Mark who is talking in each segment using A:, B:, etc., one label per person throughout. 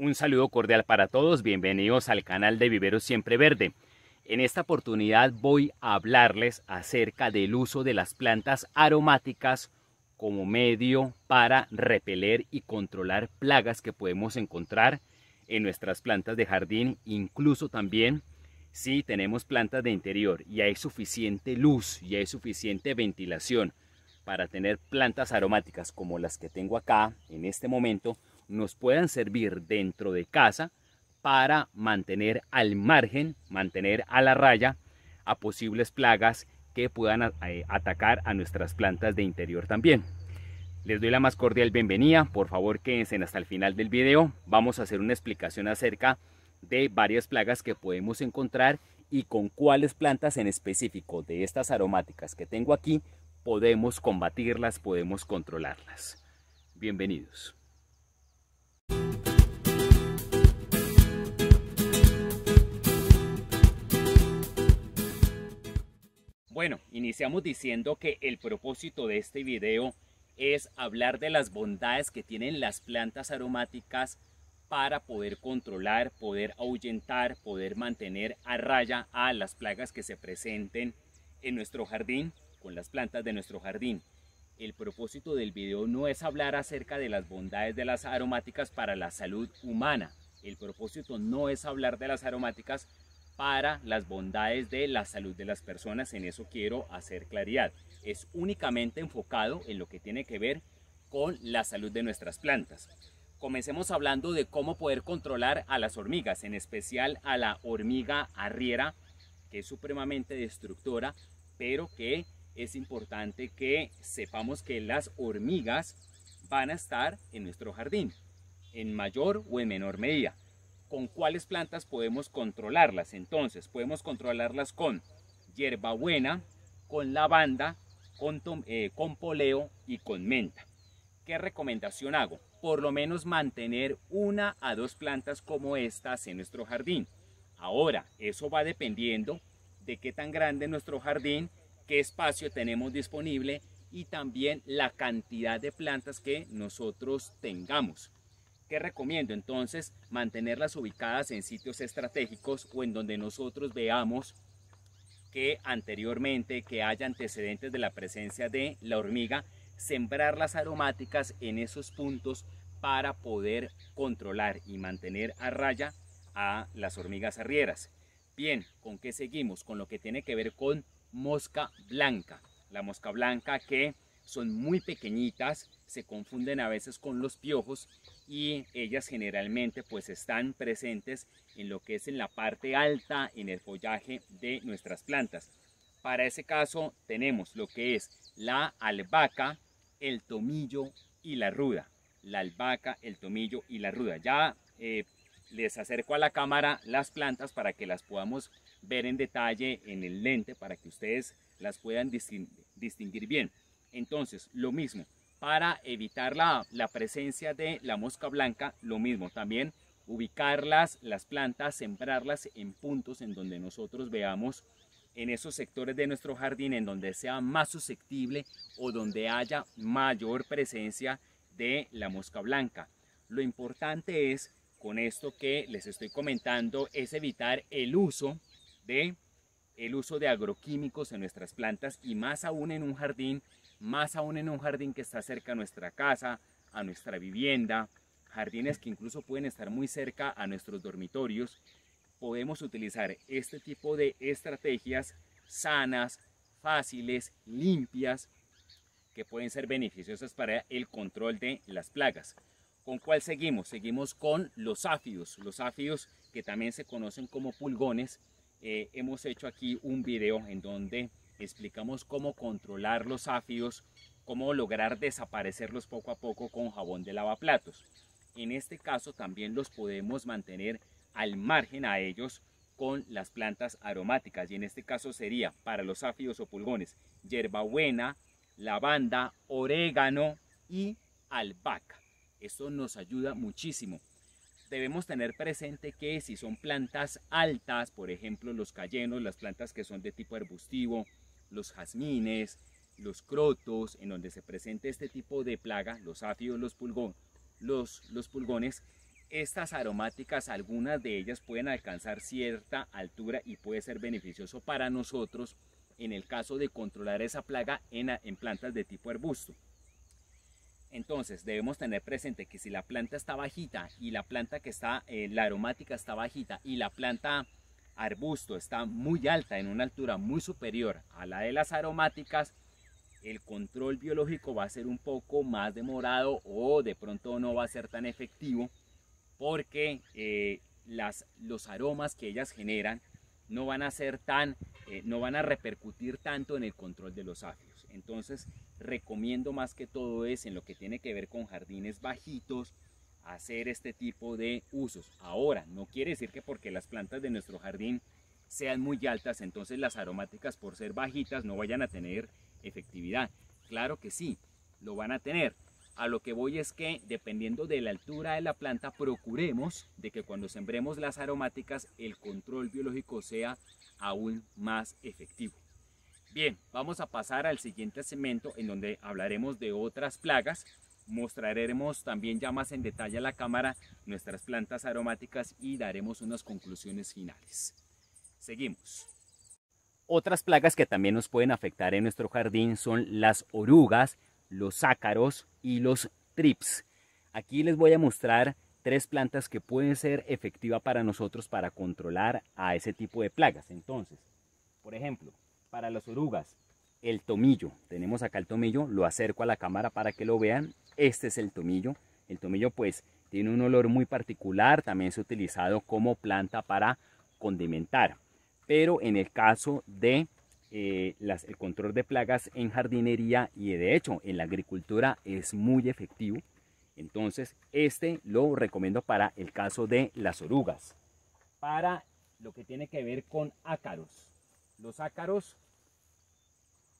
A: Un saludo cordial para todos, bienvenidos al canal de Viveros Siempre Verde. En esta oportunidad voy a hablarles acerca del uso de las plantas aromáticas como medio para repeler y controlar plagas que podemos encontrar en nuestras plantas de jardín, incluso también si tenemos plantas de interior y hay suficiente luz y hay suficiente ventilación para tener plantas aromáticas como las que tengo acá en este momento, nos puedan servir dentro de casa para mantener al margen, mantener a la raya a posibles plagas que puedan eh, atacar a nuestras plantas de interior también. Les doy la más cordial bienvenida, por favor quédense hasta el final del video, vamos a hacer una explicación acerca de varias plagas que podemos encontrar y con cuáles plantas en específico de estas aromáticas que tengo aquí podemos combatirlas, podemos controlarlas. Bienvenidos. Bueno, iniciamos diciendo que el propósito de este video es hablar de las bondades que tienen las plantas aromáticas para poder controlar, poder ahuyentar, poder mantener a raya a las plagas que se presenten en nuestro jardín, con las plantas de nuestro jardín. El propósito del video no es hablar acerca de las bondades de las aromáticas para la salud humana. El propósito no es hablar de las aromáticas para las bondades de la salud de las personas. En eso quiero hacer claridad. Es únicamente enfocado en lo que tiene que ver con la salud de nuestras plantas. Comencemos hablando de cómo poder controlar a las hormigas, en especial a la hormiga arriera, que es supremamente destructora, pero que es importante que sepamos que las hormigas van a estar en nuestro jardín, en mayor o en menor medida con cuáles plantas podemos controlarlas. Entonces, podemos controlarlas con hierbabuena, con lavanda, con, eh, con poleo y con menta. ¿Qué recomendación hago? Por lo menos mantener una a dos plantas como estas en nuestro jardín. Ahora, eso va dependiendo de qué tan grande es nuestro jardín, qué espacio tenemos disponible y también la cantidad de plantas que nosotros tengamos. ¿Qué recomiendo? Entonces, mantenerlas ubicadas en sitios estratégicos o en donde nosotros veamos que anteriormente, que haya antecedentes de la presencia de la hormiga, sembrar las aromáticas en esos puntos para poder controlar y mantener a raya a las hormigas arrieras. Bien, ¿con qué seguimos? Con lo que tiene que ver con mosca blanca. La mosca blanca que son muy pequeñitas, se confunden a veces con los piojos y ellas generalmente pues están presentes en lo que es en la parte alta en el follaje de nuestras plantas. Para ese caso tenemos lo que es la albahaca, el tomillo y la ruda. La albahaca, el tomillo y la ruda. Ya eh, les acerco a la cámara las plantas para que las podamos ver en detalle en el lente, para que ustedes las puedan distinguir bien. Entonces, lo mismo, para evitar la, presencia de la mosca blanca, lo mismo, también ubicarlas, las plantas, sembrarlas en puntos en donde nosotros veamos en esos sectores de nuestro jardín en donde sea más susceptible o donde haya mayor presencia de la mosca blanca. Lo importante es, con esto que les estoy comentando, es evitar el uso de, el uso de agroquímicos en nuestras plantas y más aún en un jardín más aún en un jardín que está cerca a nuestra casa, a nuestra vivienda, jardines que incluso pueden estar muy cerca a nuestros dormitorios, podemos utilizar este tipo de estrategias sanas, fáciles, limpias, que pueden ser beneficiosas para el control de las plagas. ¿Con cuál seguimos? Seguimos con los áfidos, los áfidos que también se conocen como pulgones. Eh, hemos hecho aquí un video en donde explicamos cómo controlar los áfidos, cómo lograr desaparecerlos poco a poco con jabón de lavaplatos. En este caso también los podemos mantener al margen a ellos con las plantas aromáticas y en este caso sería para los áfidos o pulgones hierbabuena, lavanda, orégano y albahaca. eso nos ayuda muchísimo. Debemos tener presente que si son plantas altas, por ejemplo los cayenos, las plantas que son de tipo arbustivo, los jazmines, los crotos, en donde se presenta este tipo de plaga, los áfidos, los, pulgón, los, los pulgones, estas aromáticas, algunas de ellas pueden alcanzar cierta altura y puede ser beneficioso para nosotros en el caso de controlar esa plaga en, en, plantas de tipo arbusto. Entonces debemos tener presente que si la planta está bajita y la planta que está, eh, la aromática está bajita y la planta arbusto está muy alta, en una altura muy superior a la de las aromáticas, el control biológico va a ser un poco más demorado o de pronto no va a ser tan efectivo porque eh, las, los aromas que ellas generan no van a ser tan, eh, no van a repercutir tanto en el control de los afios. Entonces recomiendo más que todo es en lo que tiene que ver con jardines bajitos, hacer este tipo de usos. Ahora, no quiere decir que porque las plantas de nuestro jardín sean muy altas, entonces las aromáticas por ser bajitas no vayan a tener efectividad. Claro que sí, lo van a tener. A lo que voy es que dependiendo de la altura de la planta, procuremos de que cuando sembremos las aromáticas el control biológico sea aún más efectivo. Bien, vamos a pasar al siguiente segmento en donde hablaremos de otras plagas mostraremos también ya más en detalle a la cámara nuestras plantas aromáticas y daremos unas conclusiones finales. Seguimos. Otras plagas que también nos pueden afectar en nuestro jardín son las orugas, los ácaros y los trips. Aquí les voy a mostrar tres plantas que pueden ser efectivas para nosotros para controlar a ese tipo de plagas. Entonces, por ejemplo, para las orugas, el tomillo. Tenemos acá el tomillo, lo acerco a la cámara para que lo vean. Este es el tomillo. El tomillo pues tiene un olor muy particular, también es utilizado como planta para condimentar. Pero en el caso de eh, el control de plagas en jardinería y de hecho en la agricultura es muy efectivo. Entonces este lo recomiendo para el caso de las orugas. Para lo que tiene que ver con ácaros. Los ácaros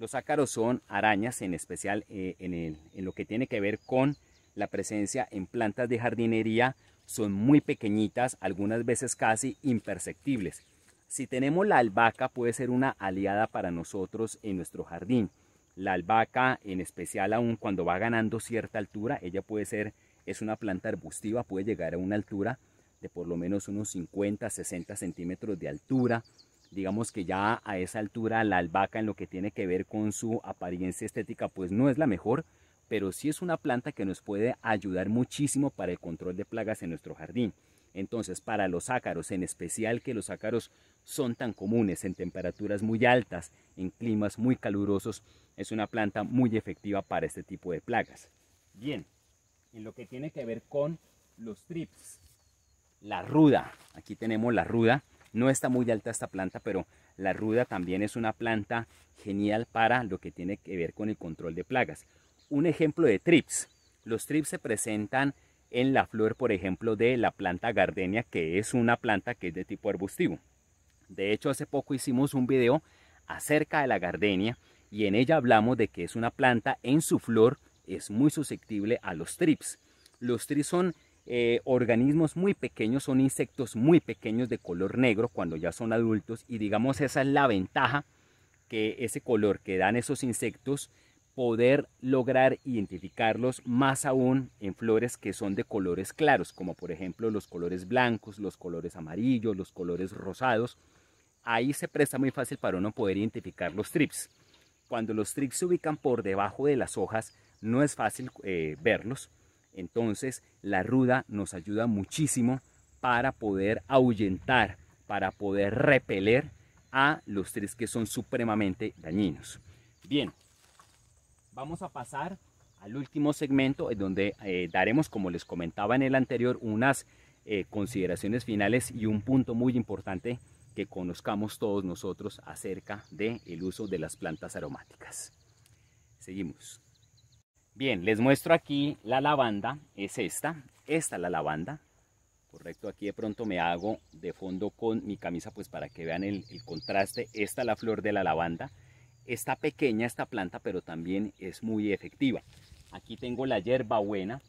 A: los ácaros son arañas, en especial eh, en, en lo que tiene que ver con la presencia en plantas de jardinería. Son muy pequeñitas, algunas veces casi imperceptibles. Si tenemos la albahaca puede ser una aliada para nosotros en nuestro jardín. La albahaca, en especial aún cuando va ganando cierta altura, ella puede ser, es una planta arbustiva, puede llegar a una altura de por lo menos unos 50, 60 centímetros de altura digamos que ya a esa altura la albahaca en lo que tiene que ver con su apariencia estética pues no es la mejor, pero sí es una planta que nos puede ayudar muchísimo para el control de plagas en nuestro jardín. Entonces, para los ácaros, en especial que los ácaros son tan comunes en temperaturas muy altas, en climas muy calurosos, es una planta muy efectiva para este tipo de plagas. Bien, en lo que tiene que ver con los trips, la ruda, aquí tenemos la ruda, no está muy alta esta planta, pero la ruda también es una planta genial para lo que tiene que ver con el control de plagas. Un ejemplo de trips. Los trips se presentan en la flor, por ejemplo, de la planta gardenia, que es una planta que es de tipo arbustivo. De hecho, hace poco hicimos un video acerca de la gardenia y en ella hablamos de que es una planta en su flor es muy susceptible a los trips. Los trips son eh, organismos muy pequeños, son insectos muy pequeños de color negro cuando ya son adultos y digamos esa es la ventaja que ese color que dan esos insectos poder lograr identificarlos más aún en flores que son de colores claros, como por ejemplo los colores blancos, los colores amarillos, los colores rosados. Ahí se presta muy fácil para uno poder identificar los trips. Cuando los trips se ubican por debajo de las hojas, no es fácil eh, verlos, entonces la ruda nos ayuda muchísimo para poder ahuyentar, para poder repeler a los tres que son supremamente dañinos. Bien, vamos a pasar al último segmento en donde eh, daremos, como les comentaba en el anterior, unas eh, consideraciones finales y un punto muy importante que conozcamos todos nosotros acerca del uso de las plantas aromáticas. Seguimos. Bien, les muestro aquí la lavanda, es esta, esta es la lavanda, correcto, aquí de pronto me hago de fondo con mi camisa pues para que vean el, contraste, esta es la flor de la lavanda, está pequeña esta planta pero también es muy efectiva. Aquí tengo la hierbabuena,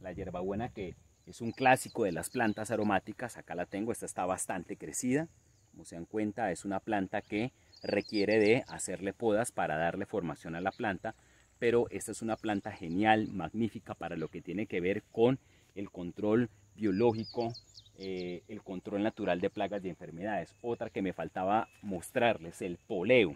A: la hierbabuena que es un clásico de las plantas aromáticas, acá la tengo, esta está bastante crecida, como se dan cuenta es una planta que requiere de hacerle podas para darle formación a la planta, pero esta es una planta genial, magnífica para lo que tiene que ver con el control biológico, eh, el control natural de plagas y enfermedades. Otra que me faltaba mostrarles, el poleo.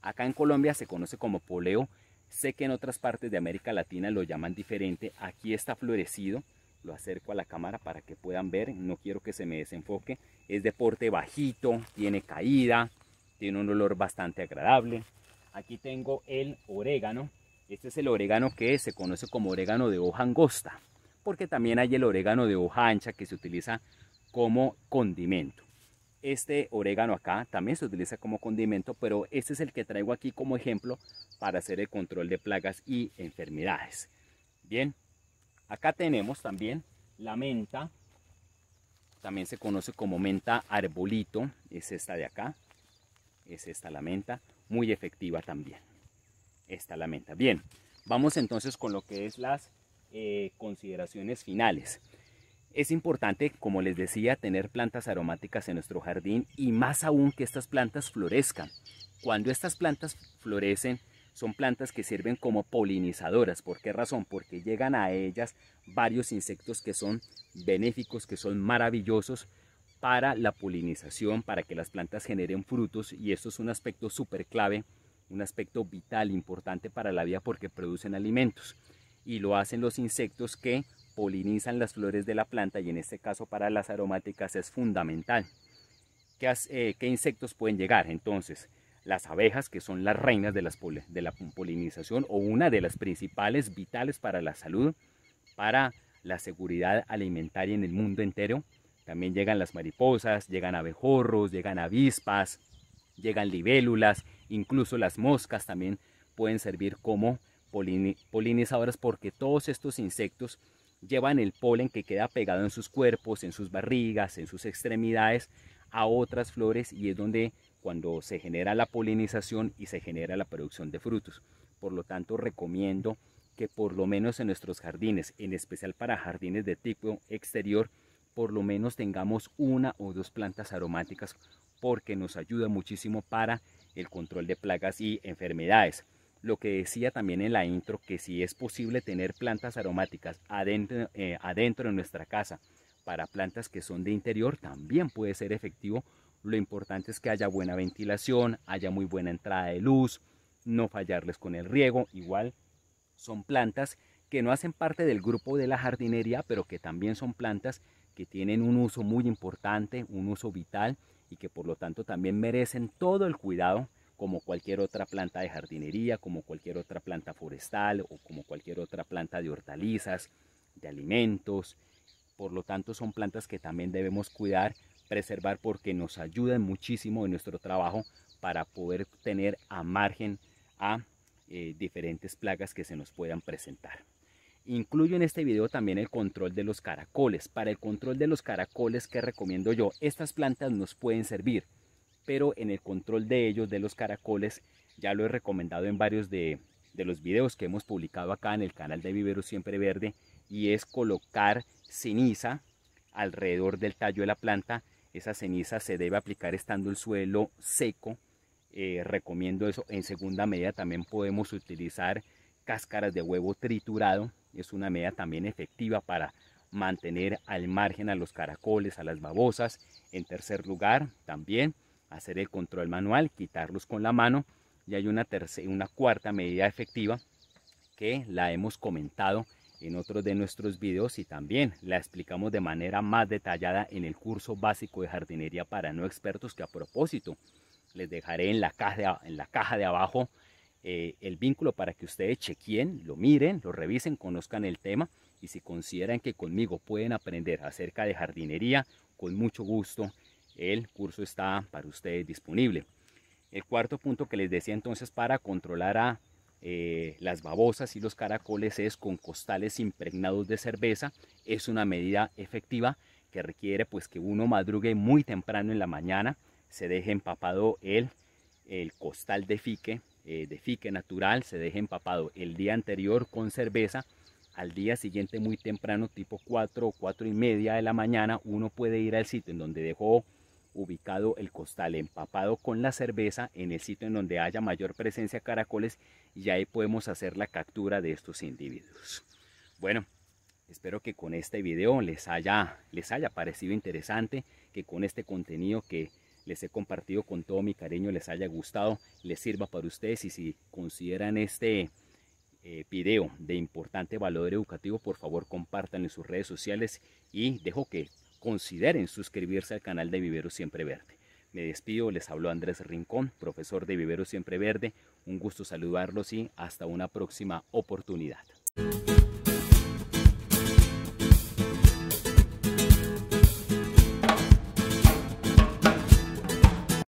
A: Acá en Colombia se conoce como poleo. Sé que en otras partes de América Latina lo llaman diferente. Aquí está florecido. Lo acerco a la cámara para que puedan ver. No quiero que se me desenfoque. Es de porte bajito, tiene caída, tiene un olor bastante agradable. Aquí tengo el orégano este es el orégano que se conoce como orégano de hoja angosta, porque también hay el orégano de hoja ancha que se utiliza como condimento. Este orégano acá también se utiliza como condimento, pero este es el que traigo aquí como ejemplo para hacer el control de plagas y enfermedades. Bien, acá tenemos también la menta, también se conoce como menta arbolito, es esta de acá, es esta la menta, muy efectiva también esta lamenta. Bien, vamos entonces con lo que es las eh, consideraciones finales. Es importante, como les decía, tener plantas aromáticas en nuestro jardín y más aún que estas plantas florezcan. Cuando estas plantas florecen, son plantas que sirven como polinizadoras. ¿Por qué razón? Porque llegan a ellas varios insectos que son benéficos, que son maravillosos para la polinización, para que las plantas generen frutos y esto es un aspecto súper clave un aspecto vital importante para la vida porque producen alimentos. Y lo hacen los insectos que polinizan las flores de la planta y en este caso para las aromáticas es fundamental. ¿Qué, eh, insectos pueden llegar? Entonces, las abejas, que son las reinas de, de la polinización o una de las principales vitales para la salud, para la seguridad alimentaria en el mundo entero. También llegan las mariposas, llegan abejorros, llegan avispas, llegan libélulas, Incluso las moscas también pueden servir como polinizadoras porque todos estos insectos llevan el polen que queda pegado en sus cuerpos, en sus barrigas, en sus extremidades a otras flores y es donde cuando se genera la polinización y se genera la producción de frutos. Por lo tanto, recomiendo que por lo menos en nuestros jardines, en especial para jardines de tipo exterior, por lo menos tengamos una o dos plantas aromáticas porque nos ayuda muchísimo para el control de plagas y enfermedades. Lo que decía también en la intro, que si es posible tener plantas aromáticas eh, adentro, de nuestra casa, para plantas que son de interior también puede ser efectivo. Lo importante es que haya buena ventilación, haya muy buena entrada de luz, no fallarles con el riego. Igual son plantas que no hacen parte del grupo de la jardinería, pero que también son plantas que tienen un uso muy importante, un uso vital y que por lo tanto también merecen todo el cuidado como cualquier otra planta de jardinería, como cualquier otra planta forestal o como cualquier otra planta de hortalizas, de alimentos. Por lo tanto, son plantas que también debemos cuidar, preservar porque nos ayudan muchísimo en nuestro trabajo para poder tener a margen a eh, diferentes plagas que se nos puedan presentar. Incluyo en este video también el control de los caracoles. Para el control de los caracoles que recomiendo yo, estas plantas nos pueden servir, pero en el control de ellos, de los caracoles, ya lo he recomendado en varios de, los videos que hemos publicado acá en el canal de Vivero Siempre Verde, y es colocar ceniza alrededor del tallo de la planta. Esa ceniza se debe aplicar estando el suelo seco. Eh, recomiendo eso. En segunda medida también podemos utilizar cáscaras de huevo triturado es una medida también efectiva para mantener al margen a los caracoles, a las babosas. En tercer lugar, también hacer el control manual, quitarlos con la mano. Y hay una, una cuarta medida efectiva que la hemos comentado en otros de nuestros videos y también la explicamos de manera más detallada en el curso básico de jardinería para no expertos que a propósito les dejaré en la caja en la caja de abajo eh, el vínculo para que ustedes chequen, lo miren, lo revisen, conozcan el tema y si consideran que conmigo pueden aprender acerca de jardinería, con mucho gusto el curso está para ustedes disponible. El cuarto punto que les decía entonces para controlar a eh, las babosas y los caracoles es con costales impregnados de cerveza. Es una medida efectiva que requiere pues que uno madrugue muy temprano en la mañana, se deje empapado el, el costal de fique eh, de fique natural, se deja empapado el día anterior con cerveza. Al día siguiente muy temprano, tipo 4 o 4 y media de la mañana, uno puede ir al sitio en donde dejó ubicado el costal empapado con la cerveza en el sitio en donde haya mayor presencia caracoles y ahí podemos hacer la captura de estos individuos. Bueno, espero que con este video les haya, les haya parecido interesante, que con este contenido que les he compartido con todo mi cariño, les haya gustado, les sirva para ustedes y si consideran este eh, video de importante valor educativo, por favor compartan en sus redes sociales y dejo que consideren suscribirse al canal de Vivero Siempre Verde. Me despido, les hablo Andrés Rincón, profesor de Vivero Siempre Verde. Un gusto saludarlos y hasta una próxima oportunidad.